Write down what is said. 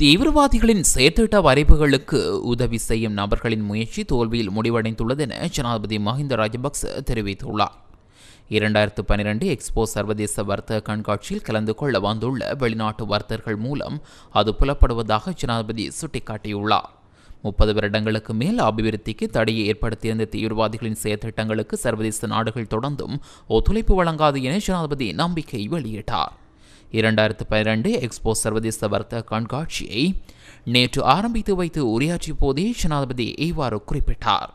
தீவிரவாதிகளின் செயற்திட்ட வரைப்புகளுக்கு உதவி செய்யும் நபர்களின் முயற்சி தோல்வியில் முடிவடைந்துள்ளது என ஜனாதிபதி மஹிந்த ராஜபக்ச தெரிவித்துள்ளார் இரண்டாயிரத்து பனிரெண்டு எக்ஸ்போ சர்வதேச வர்த்தக கண்காட்சியில் கலந்து கொள்ள வந்துள்ள வெளிநாட்டு வர்த்தர்கள் மூலம் அது புலப்படுவதாக ஜனாதிபதி சுட்டிக்காட்டியுள்ளார் முப்பது வருடங்களுக்கு மேல் அபிவிருத்திக்கு தடையை ஏற்படுத்தியிருந்த தீவிரவாதிகளின் செயற்திட்டங்களுக்கு சர்வதேச நாடுகள் தொடர்ந்தும் ஒத்துழைப்பு வழங்காது என ஜனாதிபதி நம்பிக்கை வெளியிட்டார் இரண்டாயிரத்து பன்னிரண்டு எக்ஸ்போ சர்வதேச வர்த்தக கண்காட்சியை நேற்று ஆரம்பித்து வைத்து உரையாற்றிய போதே ஜனாதிபதி இவ்வாறு குறிப்பிட்டார்